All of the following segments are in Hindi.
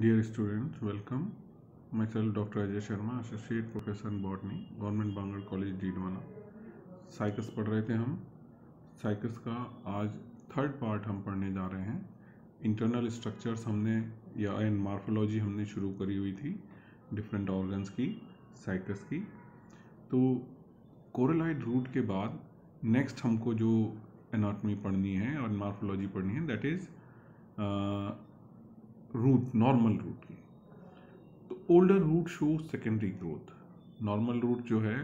Dear students, welcome. Myself Dr. Ajay Sharma, Associate Professor in Botany, Government Bangal College, Didwana. Cycas पढ़ रहे थे हम साइकस का आज थर्ड पार्ट हम पढ़ने जा रहे हैं इंटरनल स्ट्रक्चर्स हमने या एंड मार्फोलॉजी हमने शुरू करी हुई थी डिफरेंट ऑर्गन्स की साइकस की तो कोरलाइड रूट के बाद नेक्स्ट हमको जो एनाटमी पढ़नी है और मार्फोलॉजी पढ़नी है that is root normal root की तो older root show secondary growth normal root जो है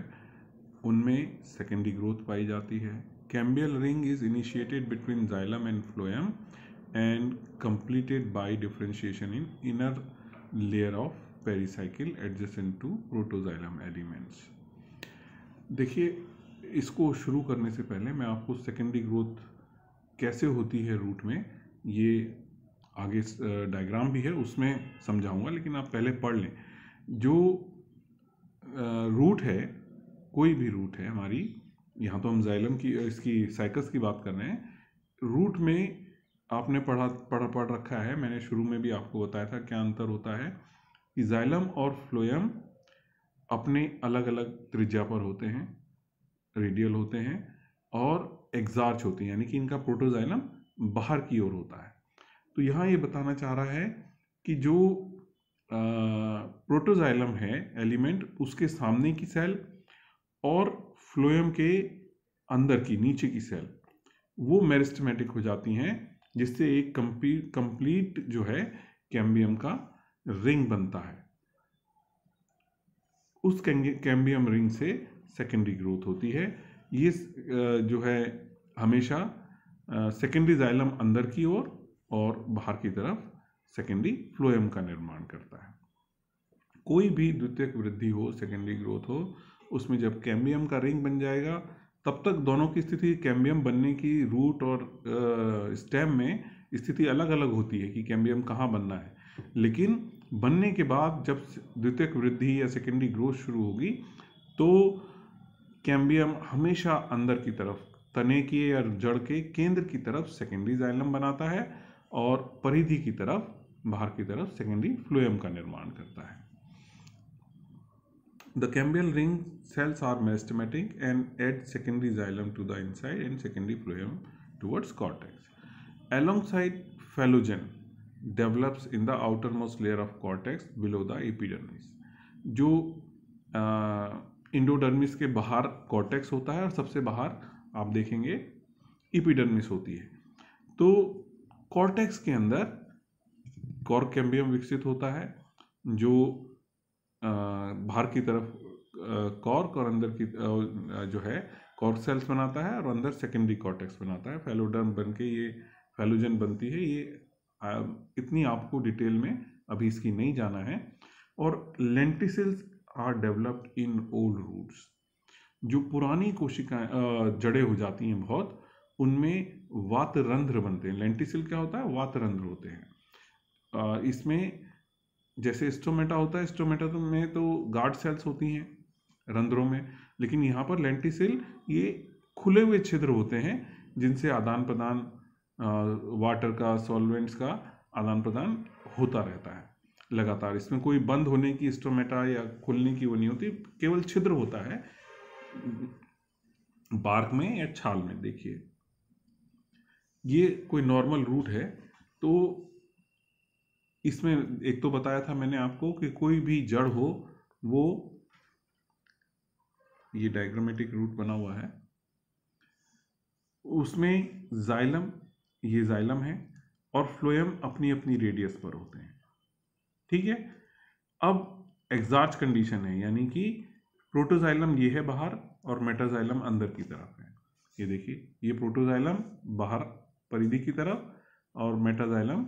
उनमें सेकेंडरी ग्रोथ पाई जाती है cambial ring is initiated between xylem and phloem and completed by differentiation in inner layer of pericycle adjacent to protoxylem elements देखिए इसको शुरू करने से पहले मैं आपको सेकेंडरी ग्रोथ कैसे होती है रूट में ये आगे डायग्राम भी है उसमें समझाऊंगा लेकिन आप पहले पढ़ लें जो रूट है कोई भी रूट है हमारी यहाँ तो हम जाइलम की इसकी साइकस की बात कर रहे हैं रूट में आपने पढ़ा पढ़ पढ़ रखा है मैंने शुरू में भी आपको बताया था क्या अंतर होता है कि जाइलम और फ्लोयम अपने अलग अलग त्रिज्या पर होते हैं रेडियल होते हैं और एग्जार्च होते हैं यानी कि इनका प्रोटोजाइलम बाहर की ओर होता है तो यहाँ ये बताना चाह रहा है कि जो प्रोटोजाइलम है एलिमेंट उसके सामने की सेल और फ्लोएम के अंदर की नीचे की सेल वो मेरिस्टमेटिक हो जाती हैं जिससे एक कंप्लीट जो है कैम्बियम का रिंग बनता है उस कैम्बियम रिंग से सेकेंडरी ग्रोथ होती है ये जो है हमेशा सेकेंडरी जाइलम अंदर की ओर और बाहर की तरफ सेकेंडरी फ्लोएम का निर्माण करता है कोई भी द्वितीयक वृद्धि हो सेकेंडरी ग्रोथ हो उसमें जब कैम्बियम का रिंग बन जाएगा तब तक दोनों की स्थिति कैम्बियम बनने की रूट और स्टेम में स्थिति अलग अलग होती है कि कैम्बियम कहाँ बनना है लेकिन बनने के बाद जब द्वितीयक वृद्धि या सेकेंडरी ग्रोथ शुरू होगी तो कैम्बियम हमेशा अंदर की तरफ तने के या जड़ के केंद्र की तरफ सेकेंडरी जाइलम बनाता है और परिधि की तरफ बाहर की तरफ सेकेंडरी फ्लोएम का निर्माण करता है the cambial ring cells are meristematic and add secondary xylem to the inside and secondary phloem towards cortex alongside phellogen develops in the outermost layer of cortex below the epidermis जो इंडोडर्मिस के बाहर कॉर्टेक्स होता है और सबसे बाहर आप देखेंगे इपिडर्मिस होती है तो कॉर्टेक्स के अंदर कॉर्केम्बियम विकसित होता है जो बाहर की तरफ कॉर्क और अंदर की जो है कॉर्क सेल्स बनाता है और अंदर सेकेंडरी कॉर्टेक्स बनाता है फेलोडर्म बन के ये फेलोजन बनती है ये इतनी आपको डिटेल में अभी इसकी नहीं जाना है और lenticels are developed in old roots जो पुरानी कोशिकाएं जड़े हो जाती हैं बहुत उनमें वातरंध्र बनते हैं लेंटिसिल क्या होता है वातरंध्र होते हैं इसमें जैसे स्टोमेटा होता है स्टोमेटा तो में तो गार्ड सेल्स होती हैं रंध्रों में लेकिन यहाँ पर लेंटिसिल ये खुले हुए छिद्र होते हैं जिनसे आदान प्रदान वाटर का सॉल्वेंट्स का आदान प्रदान होता रहता है लगातार इसमें कोई बंद होने की स्टोमेटा या खुलने की वो नहीं होती केवल छिद्र होता है बार्क में या छाल में देखिए ये कोई नॉर्मल रूट है तो इसमें एक तो बताया था मैंने आपको कि कोई भी जड़ हो वो ये डायग्रामेटिक रूट बना हुआ है उसमें जाइलम ये जाइलम है और फ्लोएम अपनी अपनी रेडियस पर होते हैं ठीक है अब एग्जार्च कंडीशन है यानी कि प्रोटोजाइलम ये है बाहर और मेटाजाइलम अंदर की तरफ है ये देखिए ये प्रोटोजाइलम बाहर परिधि की तरफ और मेटाजाइलम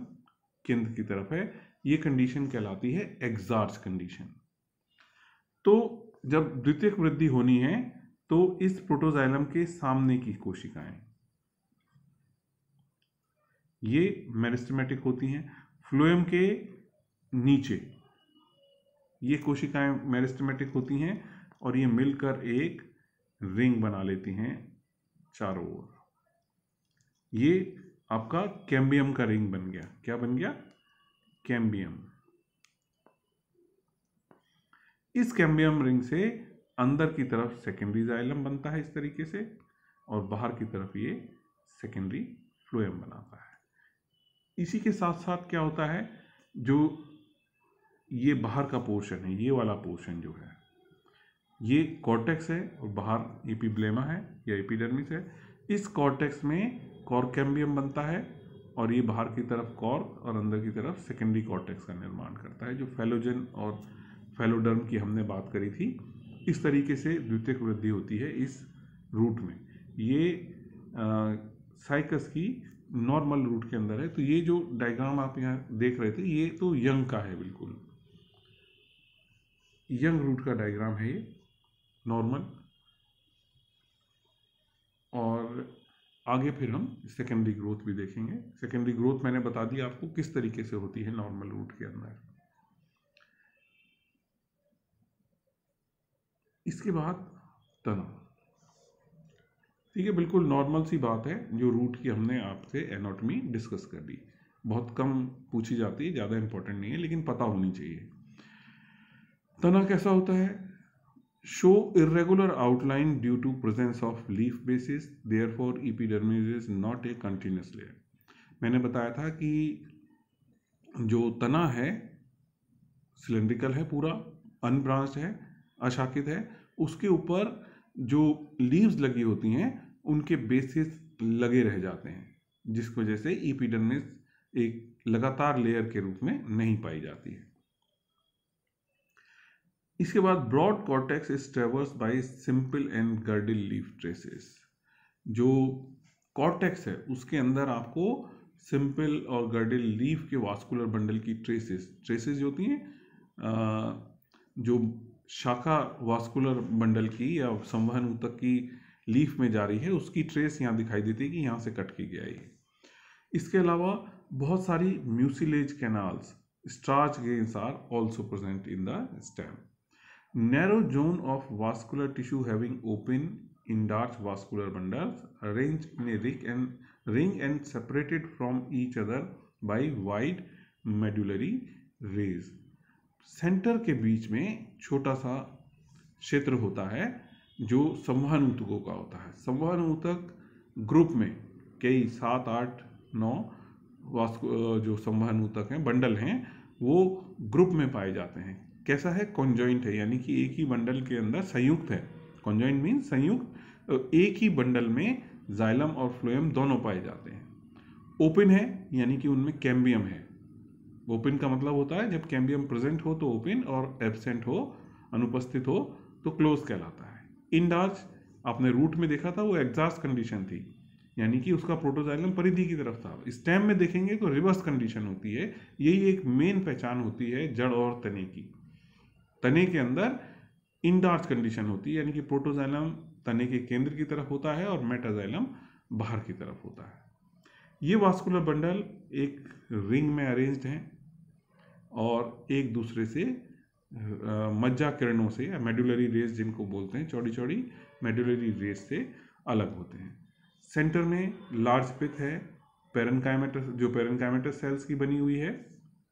केंद्र की तरफ है ये कंडीशन कहलाती है एक्सार्ज कंडीशन तो जब द्वितीयक वृद्धि होनी है तो इस प्रोटोजाइलम के सामने की कोशिकाएं ये मेरिस्टमेटिक होती हैं फ्लोएम के नीचे ये कोशिकाएं मेरिस्टमेटिक होती हैं और ये मिलकर एक रिंग बना लेती हैं चारों ओर ये आपका कैम्बियम का रिंग बन गया क्या बन गया कैम्बियम इस कैम्बियम रिंग से अंदर की तरफ सेकेंडरी जाइलम बनता है इस तरीके से और बाहर की तरफ ये सेकेंडरी फ्लोएम बनाता है इसी के साथ साथ क्या होता है जो ये बाहर का पोर्शन है ये वाला पोर्शन जो है ये कॉर्टेक्स है और बाहर एपिब्लेमा है या एपिडर्मिस है इस कॉर्टेक्स में कॉर कैम्बियम बनता है और ये बाहर की तरफ कॉर और अंदर की तरफ सेकेंडरी कॉर्टेक्स का निर्माण करता है जो फेलोजन और फेलोडर्म की हमने बात करी थी इस तरीके से द्वितीय वृद्धि होती है इस रूट में ये साइकस की नॉर्मल रूट के अंदर है तो ये जो डायग्राम आप यहाँ देख रहे थे ये तो यंग का है बिल्कुल यंग रूट का डायग्राम है ये नॉर्मल और आगे फिर हम सेकेंडरी ग्रोथ भी देखेंगे सेकेंडरी ग्रोथ मैंने बता दी आपको किस तरीके से होती है नॉर्मल रूट के अंदर इसके बाद तना ठीक है बिल्कुल नॉर्मल सी बात है जो रूट की हमने आपसे एनाटॉमी डिस्कस कर दी बहुत कम पूछी जाती है ज़्यादा इंपॉर्टेंट नहीं है लेकिन पता होनी चाहिए तना कैसा होता है show irregular outline due to presence of leaf bases therefore epidermis is not a continuous layer मैंने बताया था कि जो तना है सिलेंड्रिकल है पूरा अनब्रांच है अशाखित है उसके ऊपर जो लीव्स लगी होती हैं उनके बेसिस लगे रह जाते हैं जिसकी वजह से ईपीडर्मिस एक लगातार लेयर के रूप में नहीं पाई जाती है इसके बाद broad cortex is traverse by simple and girdle leaf traces जो कॉर्टेक्स है उसके अंदर आपको सिंपल और गर्डिल लीफ के वास्कुलर बंडल की ट्रेसेस ट्रेसेस होती हैं जो शाखा वास्कुलर बंडल की या संवहन ऊतक की लीफ में जा रही है उसकी ट्रेस यहाँ दिखाई देती है कि यहाँ से कट की गया है इसके अलावा बहुत सारी mucilage canals starch grains are also present in the stem narrow zone of vascular tissue having open enlarged vascular bundles arranged in a ring and, ring and separated from each other by wide medullary rays centre के बीच में छोटा सा क्षेत्र होता है जो संवहन ऊतकों का होता है संवहन ऊतक ग्रुप में कई सात आठ नौ वास्कु जो संवहन ऊतक हैं बंडल हैं वो ग्रुप में पाए जाते हैं कैसा है कॉन्जॉइंट है यानी कि एक ही बंडल के अंदर संयुक्त है कॉन्जॉइंट मीन्स संयुक्त तो एक ही बंडल में जाइलम और फ्लोएम दोनों पाए जाते हैं ओपन है यानी कि उनमें कैम्बियम है ओपन का मतलब होता है जब कैम्बियम प्रेजेंट हो तो ओपन और एबसेंट हो अनुपस्थित हो तो क्लोज कहलाता है इनडार्ज आपने रूट में देखा था वो एग्जास्ट कंडीशन थी यानी कि उसका प्रोटोजाइलम परिधि की तरफ था स्टेम में देखेंगे तो रिवर्स कंडीशन होती है यही एक मेन पहचान होती है जड़ और तने की तने के अंदर इंडार्च कंडीशन होती है यानी कि प्रोटोजाइलम तने के केंद्र की तरफ होता है और मेटाजाइलम बाहर की तरफ होता है ये वास्कुलर बंडल एक रिंग में अरेंज्ड हैं और एक दूसरे से मज्जा किरणों से या मेडुलरी रेस जिनको बोलते हैं चौड़ी चौड़ी मेडुलरी रेस से अलग होते हैं सेंटर में लार्ज पिथ है पेरनकाइमेटस जो पेरनकाइमेटस सेल्स की बनी हुई है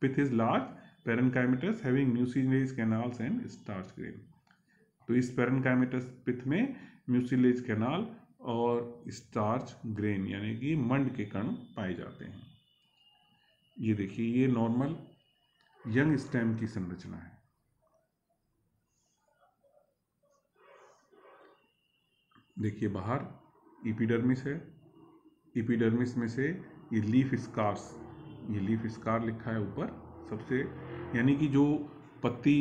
pith is large parenchymatous having mucilage canals and starch grain तो इस पेरनकाइमेटस पिथ में म्यूसिलेज कैनाल और स्टार्च ग्रेन यानी कि मंड के कण पाए जाते हैं ये देखिए ये नॉर्मल यंग स्टेम की संरचना है देखिए बाहर इपिडर्मिस है इपिडर्मिस में से ये लीफ स्कार्स ये लीफ स्कार लिखा है ऊपर सबसे यानी कि जो पत्ती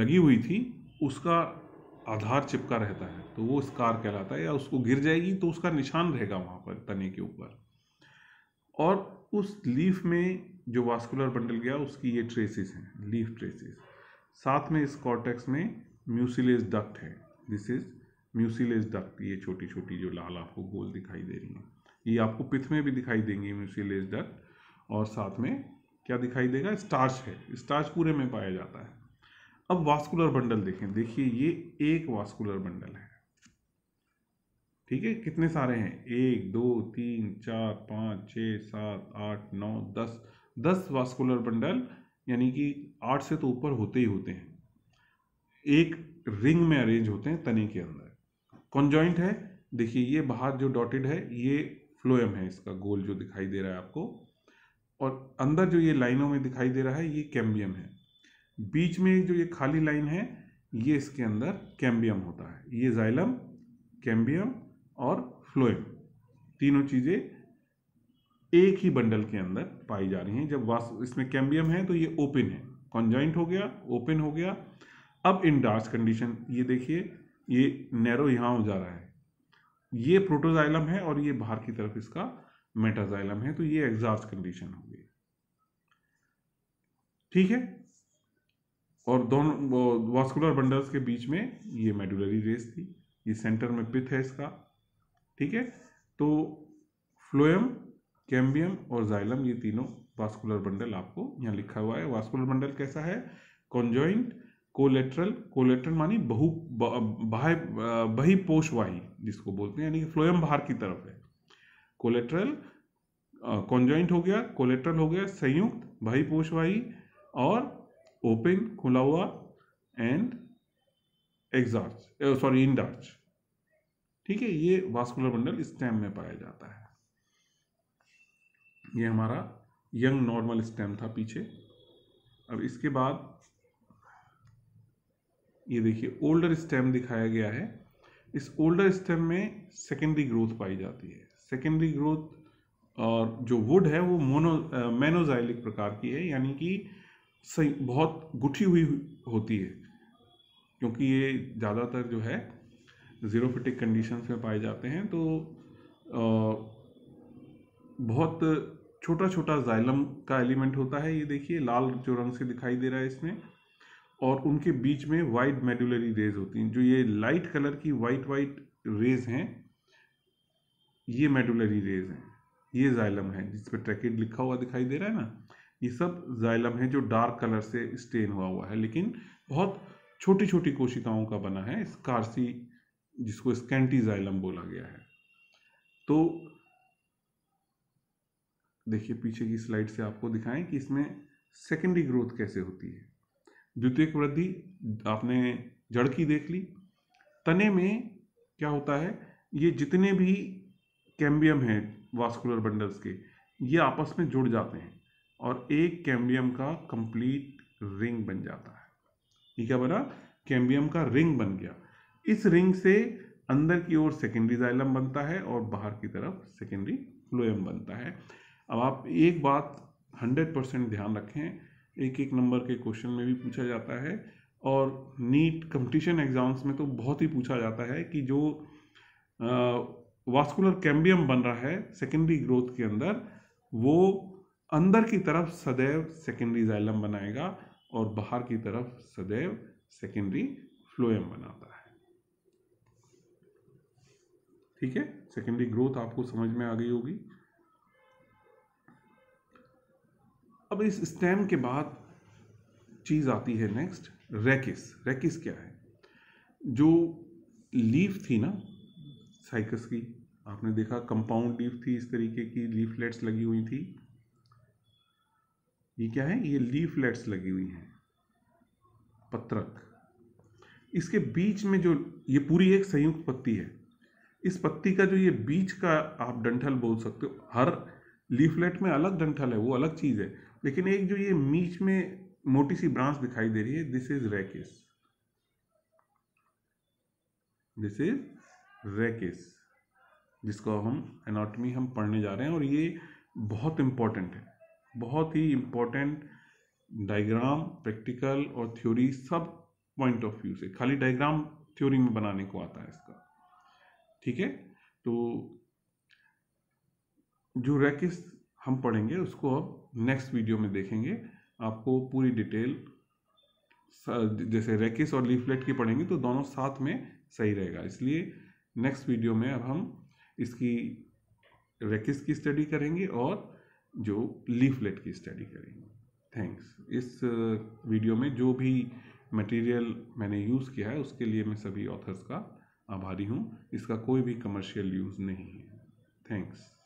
लगी हुई थी उसका आधार चिपका रहता है तो वो स्कार कहलाता है या उसको गिर जाएगी तो उसका निशान रहेगा वहाँ पर तने के ऊपर और उस लीफ में जो वास्कुलर बंडल गया उसकी ये ट्रेसेस हैं लीफ ट्रेसेस साथ में इस कॉर्टेक्स में म्यूसिलेज डक्ट है दिस इज म्यूसिलेज डक्ट ये छोटी छोटी जो लाल आपको गोल दिखाई दे रही है ये आपको पिथ में भी दिखाई देंगी म्यूसिलेज डक्ट और साथ में क्या दिखाई देगा स्टार्च है स्टार्च पूरे में पाया जाता है अब वास्कुलर बंडल देखें देखिए ये एक वास्कुलर बंडल है ठीक है कितने सारे हैं एक दो तीन चार पाँच छ सात आठ नौ दस दस वास्कुलर बंडल यानी कि आठ से तो ऊपर होते ही होते हैं एक रिंग में अरेंज होते हैं तने के अंदर कॉन्जॉइंट है देखिए ये बाहर जो डॉटेड है ये फ्लोएम है इसका गोल जो दिखाई दे रहा है आपको और अंदर जो ये लाइनों में दिखाई दे रहा है ये कैम्बियम है बीच में जो ये खाली लाइन है ये इसके अंदर कैम्बियम होता है ये जाइलम कैम्बियम और फ्लोएम तीनों चीज़ें एक ही बंडल के अंदर पाई जा रही हैं जब वास इसमें कैम्बियम है तो ये ओपन है कॉन्जॉइंट हो गया ओपन हो गया अब इन डार्स कंडीशन ये देखिए ये नैरो यहाँ हो जा रहा है ये प्रोटोजाइलम है और ये बाहर की तरफ इसका मेटाजाइलम है तो ये एग्जास्ट कंडीशन होगी ठीक है और दोनों वास्कुलर बंडल्स के बीच में ये मेडुलरी रेस थी ये सेंटर में पिथ है इसका ठीक है तो फ्लोएम कैम्बियम और जाइलम ये तीनों वास्कुलर बंडल आपको यहाँ लिखा हुआ है वास्कुलर बंडल कैसा है कॉन्जॉइंट कोलेट्रल कोलेट्रल मानी बहु बही बहिपोषवाही जिसको बोलते हैं यानी कि फ्लोएम बाहर की तरफ है कोलेट्रल कॉन्जॉइंट हो गया कोलेट्रल हो गया संयुक्त भाई पोषवाही और ओपन खुला हुआ एंड एक्सार्च सॉरी इंडार्च ठीक है ये वास्कुलर बंडल स्टेम में पाया जाता है ये हमारा यंग नॉर्मल स्टेम था पीछे अब इसके बाद ये देखिए ओल्डर स्टेम दिखाया गया है इस ओल्डर स्टेम में सेकेंडरी ग्रोथ पाई जाती है सेकेंडरी ग्रोथ और जो वुड है वो मोनो मेनोजाइलिक uh, प्रकार की है यानी कि सही बहुत गुठी हुई होती है क्योंकि ये ज़्यादातर जो है ज़ीरोफिटिक कंडीशंस में पाए जाते हैं तो आ, uh, बहुत छोटा छोटा जाइलम का एलिमेंट होता है ये देखिए लाल जो रंग से दिखाई दे रहा है इसमें और उनके बीच में वाइट मेडुलरी रेज होती हैं जो ये लाइट कलर की वाइट वाइट रेज हैं ये मेडुलरी रेज है ये जाइलम है जिस पर ट्रैकेट लिखा हुआ दिखाई दे रहा है ना ये सब जाइलम है जो डार्क कलर से स्टेन हुआ हुआ है लेकिन बहुत छोटी छोटी कोशिकाओं का बना है स्कारसी जिसको स्कैंटी जाइलम बोला गया है तो देखिए पीछे की स्लाइड से आपको दिखाएं कि इसमें सेकेंडरी ग्रोथ कैसे होती है द्वितीय वृद्धि आपने जड़ की देख ली तने में क्या होता है ये जितने भी कैम्बियम है वास्कुलर बंडल्स के ये आपस में जुड़ जाते हैं और एक कैम्बियम का कंप्लीट रिंग बन जाता है ये क्या बना कैम्बियम का रिंग बन गया इस रिंग से अंदर की ओर सेकेंडरी जाइलम बनता है और बाहर की तरफ सेकेंडरी फ्लोएम बनता है अब आप एक बात हंड्रेड परसेंट ध्यान रखें एक एक नंबर के क्वेश्चन में भी पूछा जाता है और नीट कंपटीशन एग्ज़ाम्स में तो बहुत ही पूछा जाता है कि जो आ, वास्कुलर कैम्बियम बन रहा है सेकेंडरी ग्रोथ के अंदर वो अंदर की तरफ सदैव सेकेंडरी जाइलम बनाएगा और बाहर की तरफ सदैव सेकेंडरी फ्लोएम बनाता है ठीक है सेकेंडरी ग्रोथ आपको समझ में आ गई होगी अब इस स्टेम के बाद चीज़ आती है नेक्स्ट रेकिस रेकिस क्या है जो लीफ थी ना साइकस की आपने देखा कंपाउंड लीफ थी इस तरीके की लीफलेट्स लगी हुई थी ये क्या है ये लीफलेट्स लगी हुई हैं पत्रक इसके बीच में जो ये पूरी एक संयुक्त पत्ती है इस पत्ती का जो ये बीच का आप डंठल बोल सकते हो हर लीफलेट में अलग डंठल है वो अलग चीज़ है लेकिन एक जो ये बीच में मोटी सी ब्रांच दिखाई दे रही है this is rachis this is rachis जिसको हम एनाटॉमी हम पढ़ने जा रहे हैं और ये बहुत इम्पॉर्टेंट है बहुत ही इम्पॉर्टेंट डायग्राम प्रैक्टिकल और थ्योरी सब पॉइंट ऑफ व्यू से खाली डायग्राम थ्योरी में बनाने को आता है इसका ठीक है तो जो रैकिस हम पढ़ेंगे उसको अब नेक्स्ट वीडियो में देखेंगे आपको पूरी डिटेल जैसे रैकिस और लीफलेट की पढ़ेंगे तो दोनों साथ में सही रहेगा इसलिए नेक्स्ट वीडियो में अब हम इसकी रेकिस की स्टडी करेंगे और जो लीफलेट की स्टडी करेंगे थैंक्स इस वीडियो में जो भी मटेरियल मैंने यूज़ किया है उसके लिए मैं सभी ऑथर्स का आभारी हूँ इसका कोई भी कमर्शियल यूज़ नहीं है थैंक्स